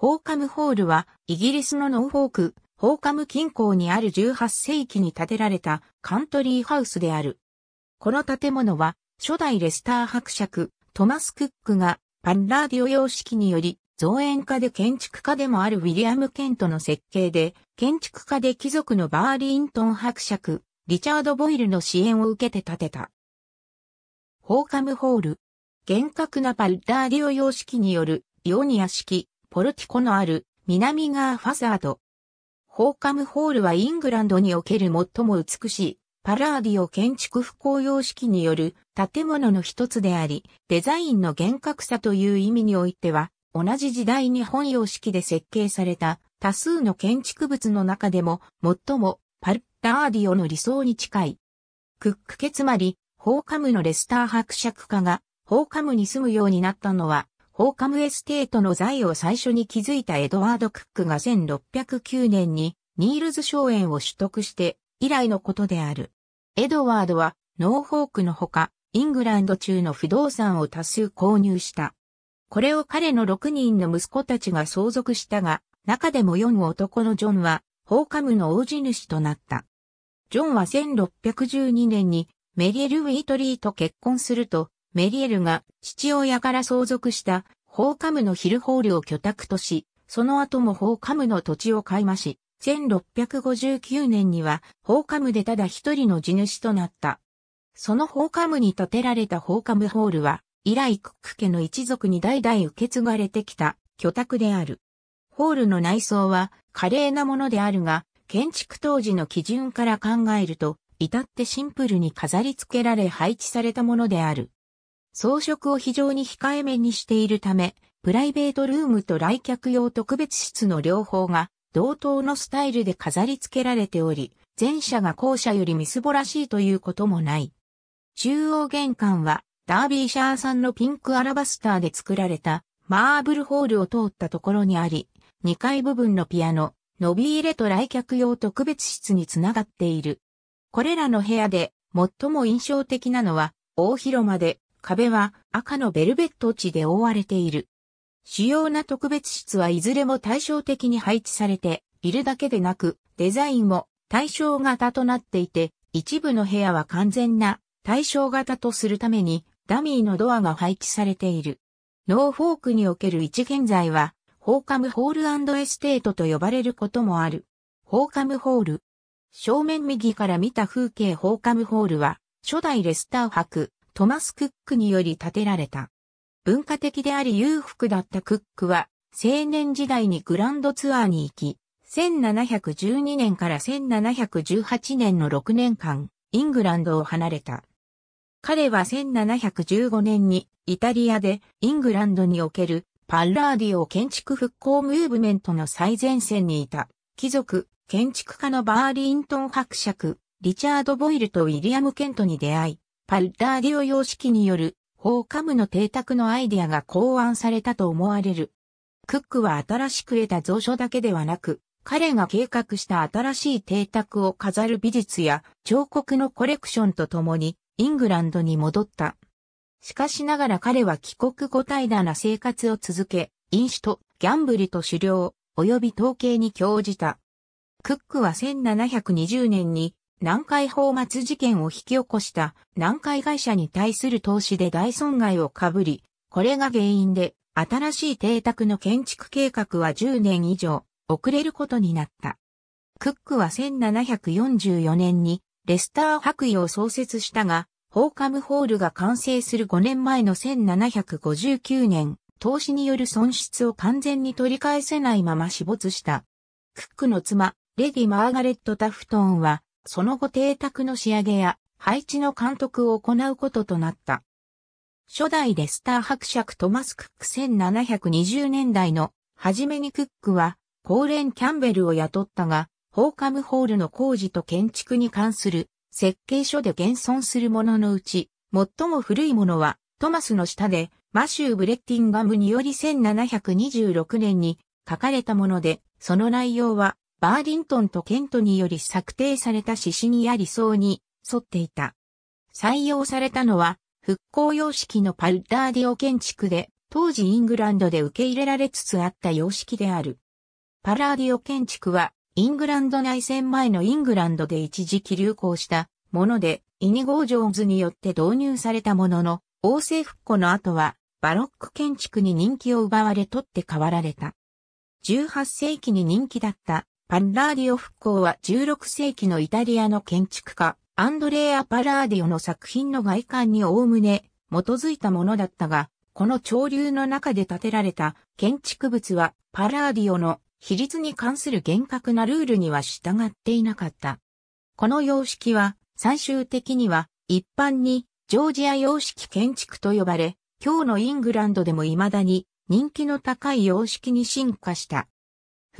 ホーカムホールは、イギリスのノーフォーク、ホーカム近郊にある18世紀に建てられたカントリーハウスである。この建物は、初代レスター伯爵、トマス・クックが、パンラーディオ様式により、造園家で建築家でもあるウィリアム・ケントの設計で、建築家で貴族のバーリントン伯爵、リチャード・ボイルの支援を受けて建てた。ホーカムホール。厳格なパッラーディオ様式によるイオニア式ポルティコのある南側ファサード。ホーカムホールはイングランドにおける最も美しいパラーディオ建築不幸様式による建物の一つであり、デザインの厳格さという意味においては、同じ時代に本様式で設計された多数の建築物の中でも最もパルラーディオの理想に近い。クック家つまり、ホーカムのレスター伯爵家がホーカムに住むようになったのはホーカムエステートの財を最初に築いたエドワード・クックが1609年にニールズ荘園を取得して以来のことである。エドワードはノーホークのほかイングランド中の不動産を多数購入した。これを彼の6人の息子たちが相続したが、中でも4男のジョンは、ホーカムの大地主となった。ジョンは1612年にメリエル・ウィートリーと結婚すると、メリエルが父親から相続した放課カのヒルホールを居宅とし、その後も放課カの土地を買い増し、1659年には、放課カでただ一人の地主となった。その放課カに建てられた放課カホールは、以来クック家の一族に代々受け継がれてきた居宅である。ホールの内装は華麗なものであるが、建築当時の基準から考えると、至ってシンプルに飾り付けられ配置されたものである。装飾を非常に控えめにしているため、プライベートルームと来客用特別室の両方が同等のスタイルで飾り付けられており、前者が後者よりみすぼらしいということもない。中央玄関はダービーシャーさんのピンクアラバスターで作られたマーブルホールを通ったところにあり、2階部分のピアノ、伸び入れと来客用特別室につながっている。これらの部屋で最も印象的なのは大広間で壁は赤のベルベット地で覆われている。主要な特別室はいずれも対照的に配置されているだけでなく、デザインも対照型となっていて、一部の部屋は完全な対照型とするためにダミーのドアが配置されている。ノーフォークにおける一現在は、ホーカムホールエステートと呼ばれることもある。ホーカムホール。正面右から見た風景ホーカムホールは、初代レスター博、トマス・クックにより建てられた。文化的であり裕福だったクックは、青年時代にグランドツアーに行き、1712年から1718年の6年間、イングランドを離れた。彼は1715年にイタリアでイングランドにおけるパッラーディオ建築復興ムーブメントの最前線にいた貴族、建築家のバーリントン伯爵、リチャード・ボイルとウィリアム・ケントに出会い、パルダーディオ様式による法カムの邸宅のアイデアが考案されたと思われる。クックは新しく得た蔵書だけではなく、彼が計画した新しい邸宅を飾る美術や彫刻のコレクションとともにイングランドに戻った。しかしながら彼は帰国後怠惰な生活を続け、飲酒とギャンブルと狩猟、及び統計に興じた。クックは1720年に南海放末事件を引き起こした南海会社に対する投資で大損害をかぶり、これが原因で新しい邸宅の建築計画は10年以上遅れることになった。クックは1744年にレスター白衣を創設したが、ホーカムホールが完成する5年前の1759年、投資による損失を完全に取り返せないまま死没した。クックの妻、レディ・マーガレット・タフトンは、その後邸宅の仕上げや配置の監督を行うこととなった。初代レスター伯爵トマス・クック1720年代の初めにクックは、コーレン・キャンベルを雇ったが、ホーカムホールの工事と建築に関する設計書で現存するもののうち、最も古いものはトマスの下でマシュー・ブレッティンガムにより1726年に書かれたもので、その内容はバーリントンとケントにより策定された指針や理想に沿っていた。採用されたのは、復興様式のパルダーディオ建築で、当時イングランドで受け入れられつつあった様式である。パラーディオ建築は、イングランド内戦前のイングランドで一時期流行したもので、イニゴー・ジョーンズによって導入されたものの、王政復古の後は、バロック建築に人気を奪われ取って代わられた。18世紀に人気だったパンラーディオ復興は16世紀のイタリアの建築家、アンドレア・パラーディオの作品の外観におおむね基づいたものだったが、この潮流の中で建てられた建築物はパラーディオの比率に関する厳格なルールには従っていなかった。この様式は最終的には一般にジョージア様式建築と呼ばれ、今日のイングランドでも未だに人気の高い様式に進化した。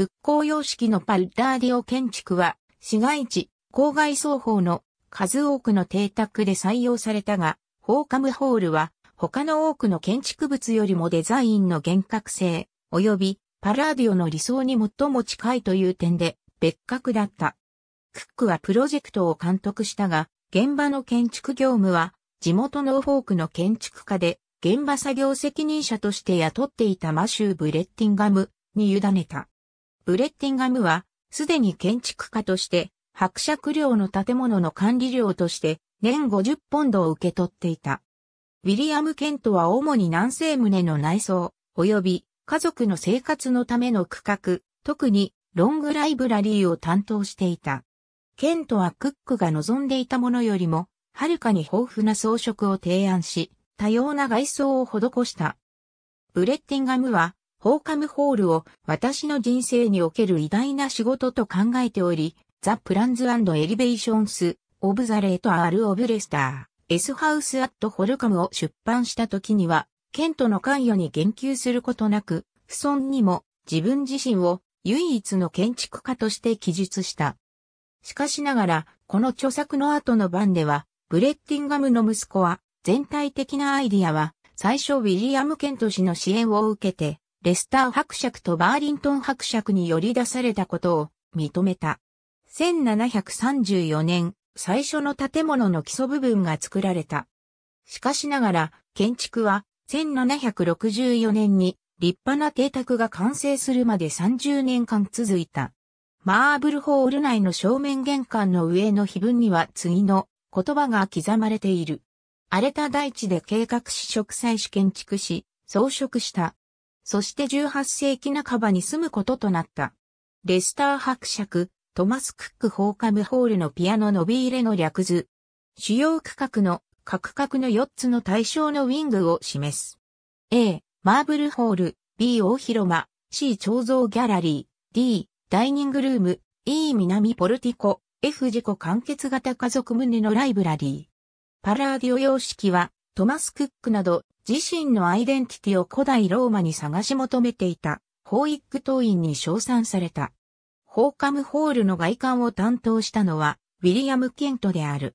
復興様式のパルラーディオ建築は、市街地、郊外双方の数多くの邸宅で採用されたが、ホーカムホールは他の多くの建築物よりもデザインの厳格性、及びパラーディオの理想に最も近いという点で別格だった。クックはプロジェクトを監督したが、現場の建築業務は地元ノーフォークの建築家で、現場作業責任者として雇っていたマシュー・ブレッティンガムに委ねた。ブレッティンガムは、すでに建築家として、伯爵領の建物の管理料として、年50ポンドを受け取っていた。ウィリアム・ケントは主に南西棟の内装、及び家族の生活のための区画、特にロングライブラリーを担当していた。ケントはクックが望んでいたものよりも、はるかに豊富な装飾を提案し、多様な外装を施した。ブレッティンガムは、ホーカムホールを私の人生における偉大な仕事と考えており、ザ・プランズエリベーションス・オブザ・レート・アール・オブ・レスター、エス・ハウス・アット・ホルカムを出版した時には、ケントの関与に言及することなく、不尊にも自分自身を唯一の建築家として記述した。しかしながら、この著作の後の版では、ブレッティンガムの息子は、全体的なアイディアは、最初ウィリアム・ケント氏の支援を受けて、レスター伯爵とバーリントン伯爵に寄り出されたことを認めた。1734年、最初の建物の基礎部分が作られた。しかしながら、建築は1764年に立派な邸宅が完成するまで30年間続いた。マーブルホール内の正面玄関の上の碑文には次の言葉が刻まれている。荒れた大地で計画し植栽し建築し、装飾したそして18世紀半ばに住むこととなった。レスター伯爵、トマス・クック・ホーカム・ホールのピアノのビーレの略図。主要区画の各角の4つの対象のウィングを示す。A、マーブルホール、B、大広間、C、彫像ギャラリー、D、ダイニングルーム、E、南ポルティコ、F、自己完結型家族胸のライブラリー。パラーディオ様式は、トマス・クックなど自身のアイデンティティを古代ローマに探し求めていた、ホ育イック党員に称賛された。ホーカムホールの外観を担当したのは、ウィリアム・ケントである。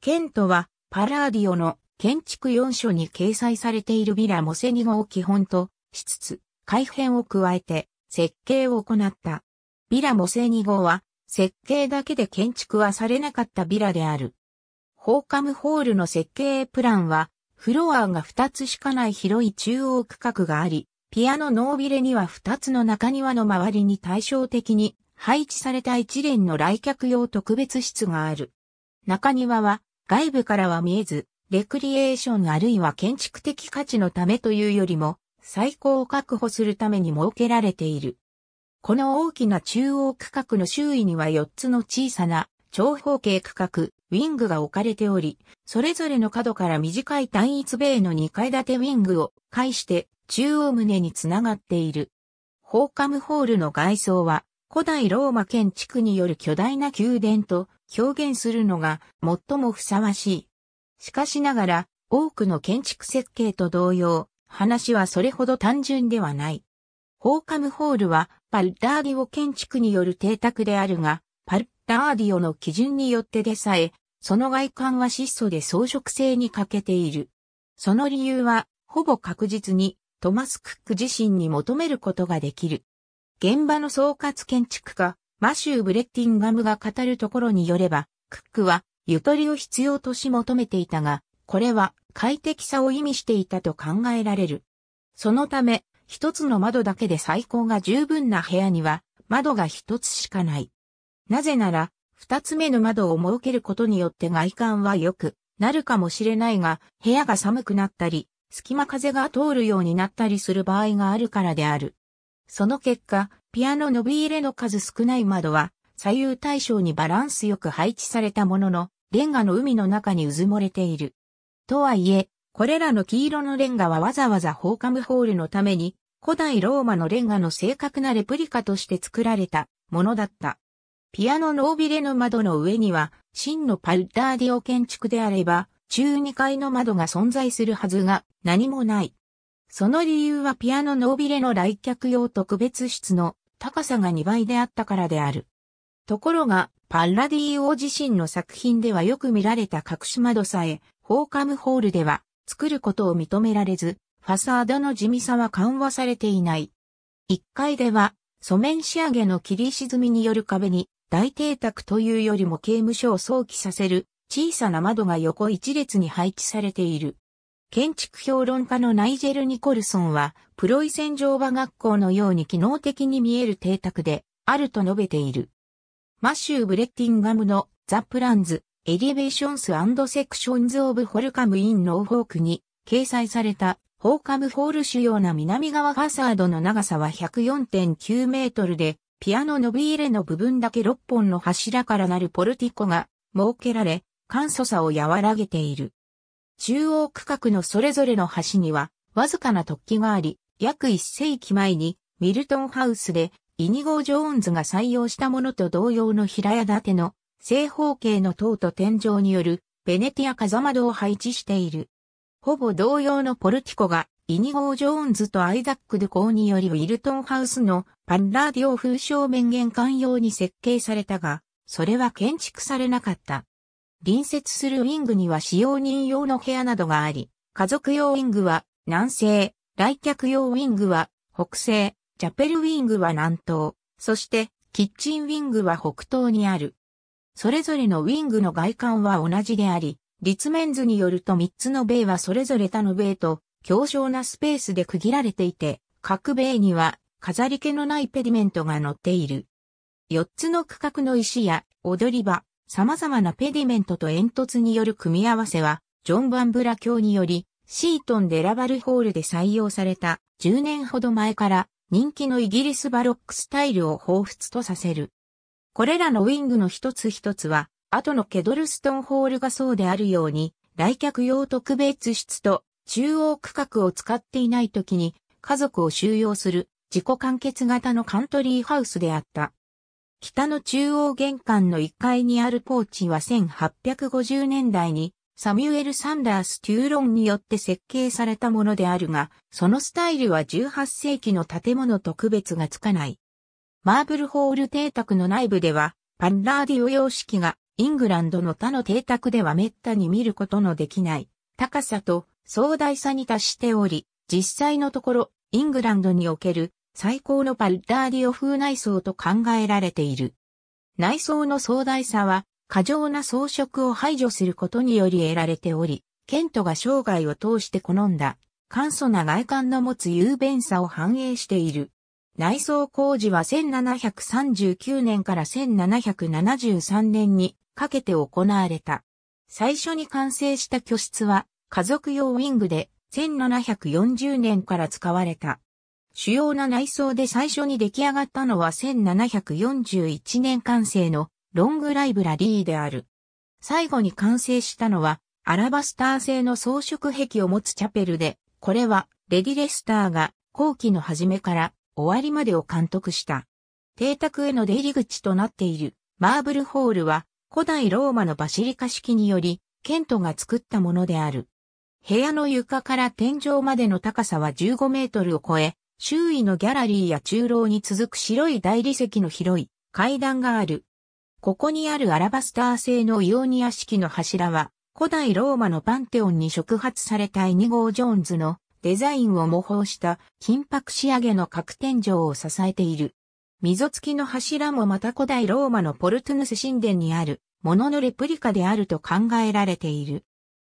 ケントは、パラーディオの建築4書に掲載されているビラモセニゴを基本としつつ、改変を加えて設計を行った。ビラモセニゴは、設計だけで建築はされなかったビラである。ホーカムホールの設計プランは、フロアが2つしかない広い中央区画があり、ピアノノービレには2つの中庭の周りに対照的に配置された一連の来客用特別室がある。中庭は外部からは見えず、レクリエーションあるいは建築的価値のためというよりも、最高を確保するために設けられている。この大きな中央区画の周囲には4つの小さな長方形区画、ウィングが置かれており、それぞれの角から短い単一米の2階建てウィングを介して中央棟につながっている。ホーカムホールの外装は古代ローマ建築による巨大な宮殿と表現するのが最もふさわしい。しかしながら多くの建築設計と同様、話はそれほど単純ではない。ホーカムホールはパルダーディオ建築による邸宅であるが、パルダーディオの基準によってでさえその外観は質素で装飾性に欠けている。その理由は、ほぼ確実に、トマス・クック自身に求めることができる。現場の総括建築家、マシュー・ブレッティンガムが語るところによれば、クックは、ゆとりを必要とし求めていたが、これは快適さを意味していたと考えられる。そのため、一つの窓だけで最高が十分な部屋には、窓が一つしかない。なぜなら、二つ目の窓を設けることによって外観は良くなるかもしれないが、部屋が寒くなったり、隙間風が通るようになったりする場合があるからである。その結果、ピアノのび入れの数少ない窓は、左右対称にバランスよく配置されたものの、レンガの海の中にうずもれている。とはいえ、これらの黄色のレンガはわざわざホーカムホールのために、古代ローマのレンガの正確なレプリカとして作られたものだった。ピアノノービレの窓の上には、真のパッダーディオ建築であれば、中2階の窓が存在するはずが何もない。その理由はピアノノービレの来客用特別室の高さが2倍であったからである。ところが、パッラディオ自身の作品ではよく見られた隠し窓さえ、ホーカムホールでは作ることを認められず、ファサードの地味さは緩和されていない。1階では、素面仕上げの切り沈みによる壁に大邸宅というよりも刑務所を想起させる小さな窓が横一列に配置されている。建築評論家のナイジェル・ニコルソンは、プロイセン乗馬学校のように機能的に見える邸宅で、あると述べている。マシュー・ブレッティンガムのザ・プランズ、エリベーションスセクションズ・オブ・ホルカム・イン・ノーフォークに掲載された、ホーカム・ホール主要な南側ファサードの長さは104.9メートルで、ピアノ伸び入れの部分だけ6本の柱からなるポルティコが設けられ、簡素さを和らげている。中央区画のそれぞれの端には、わずかな突起があり、約1世紀前に、ミルトンハウスで、イニゴー・ジョーンズが採用したものと同様の平屋建ての、正方形の塔と天井による、ベネティア風窓を配置している。ほぼ同様のポルティコが、イニゴー・ジョーンズとアイザック・ドコーによりウィルトンハウスのパンラーディオ風正面玄関用に設計されたが、それは建築されなかった。隣接するウィングには使用人用の部屋などがあり、家族用ウィングは南西、来客用ウィングは北西、チャペルウィングは南東、そしてキッチンウィングは北東にある。それぞれのウィングの外観は同じであり、立面図によると3つの米はそれぞれ他の米と、強小なスペースで区切られていて、各米には飾り気のないペディメントが載っている。四つの区画の石や踊り場、様々なペディメントと煙突による組み合わせは、ジョン・バンブラ教により、シートン・デ・ラバルホールで採用された10年ほど前から人気のイギリスバロックスタイルを彷彿とさせる。これらのウィングの一つ一つは、後のケドルストンホールがそうであるように、来客用特別室と中央区画を使っていない時に家族を収容する自己完結型のカントリーハウスであった。北の中央玄関の1階にあるポーチは1850年代にサミュエル・サンダース・テューロンによって設計されたものであるが、そのスタイルは18世紀の建物と区別がつかない。マーブルホール邸宅の内部では、パンラーディオ様式がイングランドの他の邸宅では滅多に見ることのできない高さと壮大さに達しており、実際のところイングランドにおける最高のパルダーディオ風内装と考えられている。内装の壮大さは、過剰な装飾を排除することにより得られており、ケントが生涯を通して好んだ、簡素な外観の持つ雄弁さを反映している。内装工事は1739年から1773年にかけて行われた。最初に完成した居室は家族用ウィングで1740年から使われた。主要な内装で最初に出来上がったのは1741年完成のロングライブラリーである。最後に完成したのは、アラバスター製の装飾壁を持つチャペルで、これは、レディ・レスターが、後期の初めから終わりまでを監督した。邸宅への出入り口となっている、マーブルホールは、古代ローマのバシリカ式により、ケントが作ったものである。部屋の床から天井までの高さは15メートルを超え、周囲のギャラリーや中楼に続く白い大理石の広い階段がある。ここにあるアラバスター製のイオニア式の柱は、古代ローマのパンテオンに触発されたエニゴー・ジョーンズのデザインを模倣した金箔仕上げの角天井を支えている。溝付きの柱もまた古代ローマのポルトゥヌス神殿にあるもののレプリカであると考えられている。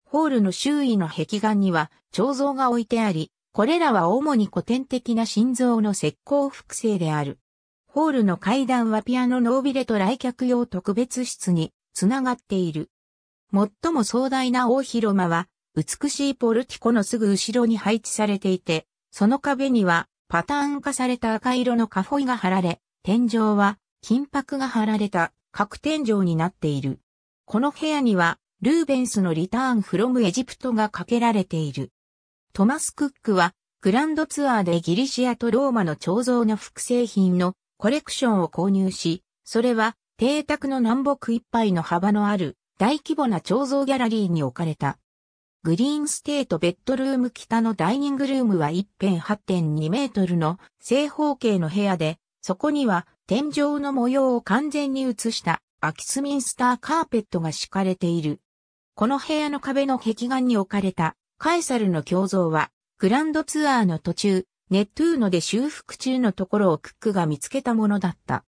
ホールの周囲の壁画には彫像が置いてあり、これらは主に古典的な心臓の石膏複製である。ホールの階段はピアノのービレと来客用特別室につながっている。最も壮大な大広間は、美しいポルティコのすぐ後ろに配置されていて、その壁にはパターン化された赤色のカフォイが貼られ、天井は金箔が貼られた角天井になっている。この部屋にはルーベンスのリターンフロムエジプトがかけられている。トマス・クックは、グランドツアーでギリシアとローマの彫像の複製品のコレクションを購入し、それは、邸宅の南北いっぱいの幅のある大規模な彫像ギャラリーに置かれた。グリーンステートベッドルーム北のダイニングルームは一辺8.2メートルの正方形の部屋で、そこには天井の模様を完全に映したアキスミンスターカーペットが敷かれている。この部屋の壁の壁岸に置かれたカエサルの胸像は、グランドツアーの途中、ネットゥーノで修復中のところをクックが見つけたものだった。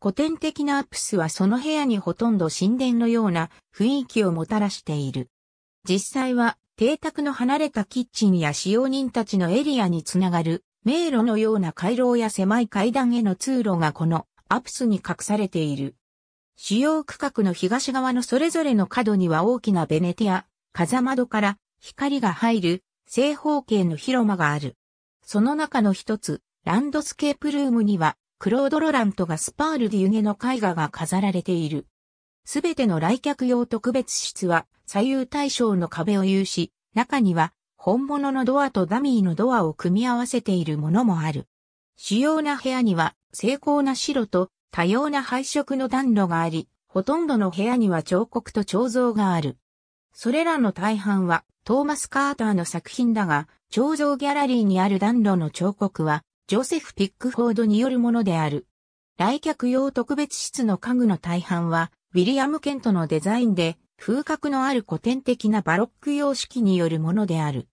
古典的なアプスはその部屋にほとんど神殿のような雰囲気をもたらしている。実際は邸宅の離れたキッチンや使用人たちのエリアにつながる迷路のような回廊や狭い階段への通路がこのアプスに隠されている。主要区画の東側のそれぞれの角には大きなベネティア、風窓から光が入る正方形の広間がある。その中の一つ、ランドスケープルームには、クロード・ロラントがスパール・デュゲの絵画が飾られている。すべての来客用特別室は左右対称の壁を有し、中には本物のドアとダミーのドアを組み合わせているものもある。主要な部屋には精巧な白と多様な配色の暖炉があり、ほとんどの部屋には彫刻と彫像がある。それらの大半はトーマス・カーターの作品だが、彫像ギャラリーにある暖炉の彫刻は、ジョセフ・ピックフォードによるものである。来客用特別室の家具の大半は、ウィリアム・ケントのデザインで、風格のある古典的なバロック様式によるものである。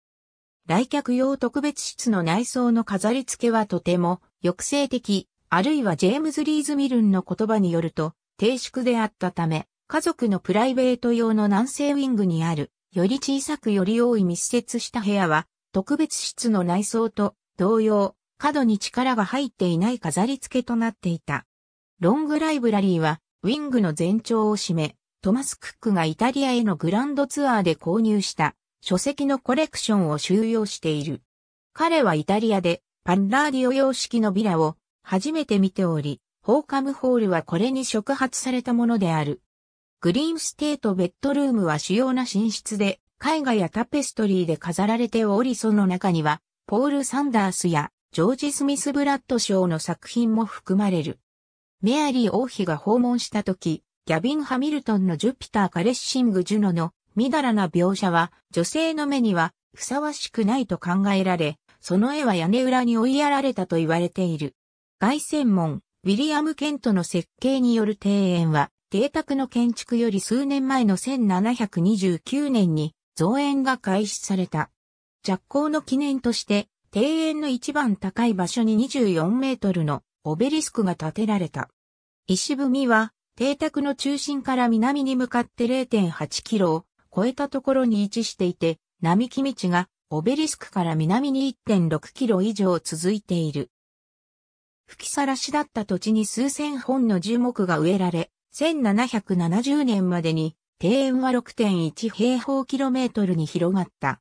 来客用特別室の内装の飾り付けはとても、抑制的、あるいはジェームズ・リーズ・ミルンの言葉によると、低粛であったため、家族のプライベート用の南西ウィングにあるより小さくより多い密接した部屋は、特別室の内装と同様、角に力が入っていない飾り付けとなっていた。ロングライブラリーは、ウィングの全長を占め、トマス・クックがイタリアへのグランドツアーで購入した書籍のコレクションを収容している。彼はイタリアでパンラーディオ様式のビラを初めて見ており、ホーカムホールはこれに触発されたものである。グリーンステートベッドルームは主要な寝室で、絵画やタペストリーで飾られておりその中には、ポール・サンダースやジョージ・スミス・ブラッド賞の作品も含まれる。メアリー王妃が訪問した時、ギャビン・ハミルトンのジュピター・カレッシング・ジュノのみだらな描写は女性の目にはふさわしくないと考えられ、その絵は屋根裏に追いやられたと言われている。凱旋門、ウィリアム・ケントの設計による庭園は邸宅の建築より数年前の1729年に造園が開始された。着工の記念として、庭園の一番高い場所に24メートルのオベリスクが建てられた。石踏みは、邸宅の中心から南に向かって0.8キロを超えたところに位置していて、並木道がオベリスクから南に1.6キロ以上続いている。吹きさらしだった土地に数千本の樹木が植えられ、1770年までに庭園は6.1平方キロメートルに広がった。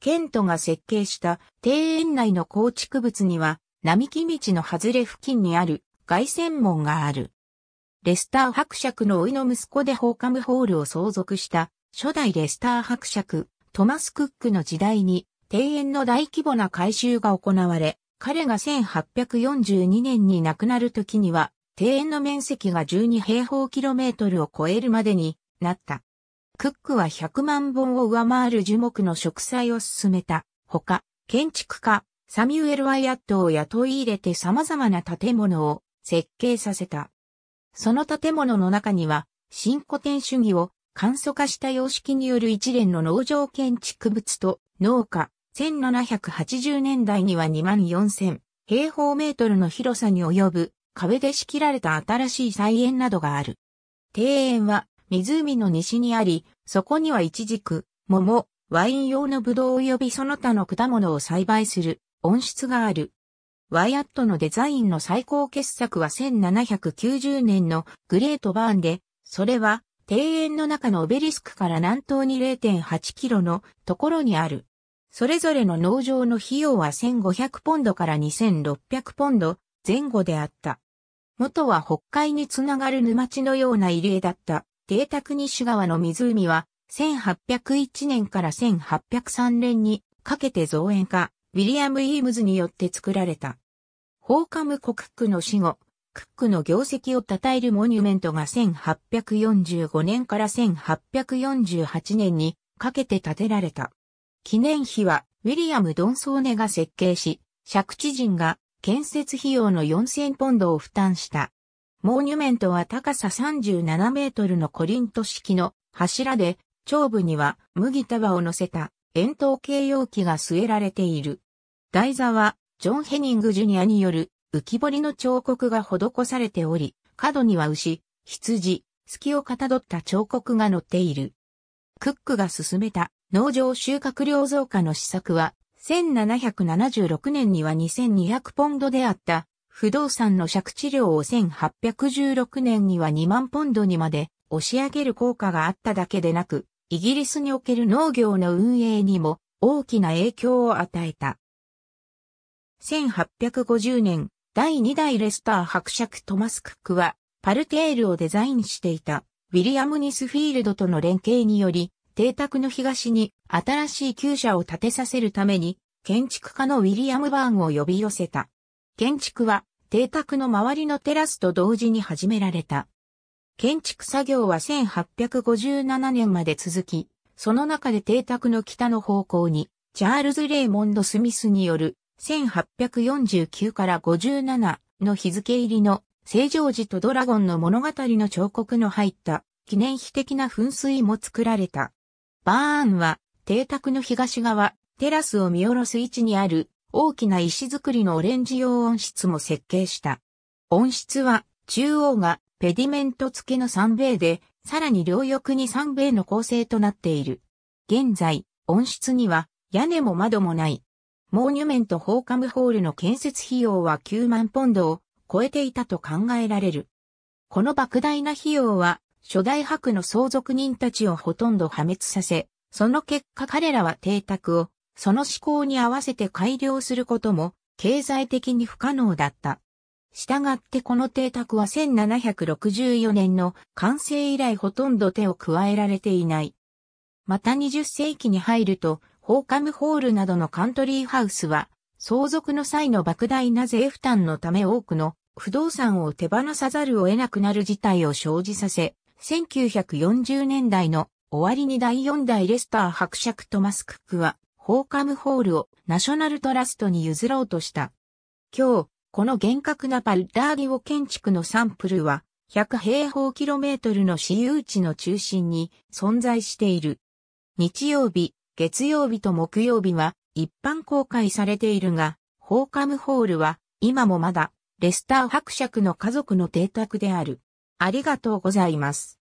ケントが設計した庭園内の構築物には並木道の外れ付近にある外線門がある。レスター伯爵のいの息子でホーカムホールを相続した初代レスター伯爵トマス・クックの時代に庭園の大規模な改修が行われ、彼が1842年に亡くなる時には庭園の面積が12平方キロメートルを超えるまでになった。クックは100万本を上回る樹木の植栽を進めた。ほか、建築家、サミュエル・ワイアットを雇い入れて様々な建物を設計させた。その建物の中には、新古典主義を簡素化した様式による一連の農場建築物と農家、1780年代には2万4000平方メートルの広さに及ぶ壁で仕切られた新しい菜園などがある。庭園は湖の西にあり、そこにはイチジク、桃、ワイン用のブドウ及びその他の果物を栽培する温室がある。ワイアットのデザインの最高傑作は1790年のグレートバーンで、それは庭園の中のオベリスクから南東に0.8キロのところにある。それぞれの農場の費用は1500ポンドから2600ポンド、前後であった。元は北海につながる沼地のような入例江だった、邸宅西川の湖は、1801年から1803年にかけて造園家、ウィリアム・イームズによって作られた。ホーカム・コクックの死後、クックの業績を称えるモニュメントが1845年から1848年にかけて建てられた。記念碑はウィリアム・ドンソーネが設計し、借地人が建設費用の4000ポンドを負担した。モーニュメントは高さ37メートルのコリント式の柱で、頂部には麦束を乗せた円筒形容器が据えられている。台座はジョン・ヘニング・ジュニアによる浮き彫りの彫刻が施されており、角には牛、羊、隙をかたどった彫刻が載っている。クックが進めた農場収穫量増加の施策は1776年には2200ポンドであった不動産の借地料を1816年には2万ポンドにまで押し上げる効果があっただけでなく、イギリスにおける農業の運営にも大きな影響を与えた。1850年、第2代レスター伯爵トマス・クックは、パルテールをデザインしていた、ウィリアム・ニスフィールドとの連携により、邸宅の東に新しい旧舎を建てさせるために、建築家のウィリアム・バーンを呼び寄せた。建築は、邸宅の周りのテラスと同時に始められた。建築作業は1857年まで続き、その中で邸宅の北の方向に、チャールズ・レイモンド・スミスによる1849から57の日付入りの正常時とドラゴンの物語の彫刻の入った記念碑的な噴水も作られた。バーンは、邸宅の東側、テラスを見下ろす位置にある、大きな石造りのオレンジ用温室も設計した。温室は、中央がペディメント付けの3米で、さらに両翼に3米の構成となっている。現在、温室には、屋根も窓もない。モーニュメント・ホーカムホールの建設費用は9万ポンドを超えていたと考えられる。この莫大な費用は初代白の相続人たちをほとんど破滅させ、その結果彼らは邸宅を、その思考に合わせて改良することも、経済的に不可能だった。したがってこの邸宅は1764年の完成以来ほとんど手を加えられていない。また20世紀に入ると、ホーカムホールなどのカントリーハウスは、相続の際の莫大な税負担のため多くの不動産を手放さざるを得なくなる事態を生じさせ、1940年代の終わりに第4代レスター伯爵とマスクックは、ホーカムホールをナショナルトラストに譲ろうとした。今日、この厳格なパルダーギオ建築のサンプルは、100平方キロメートルの私有地の中心に存在している。日曜日、月曜日と木曜日は一般公開されているが、ホーカムホールは今もまだレスター伯爵の家族の邸宅である。ありがとうございます。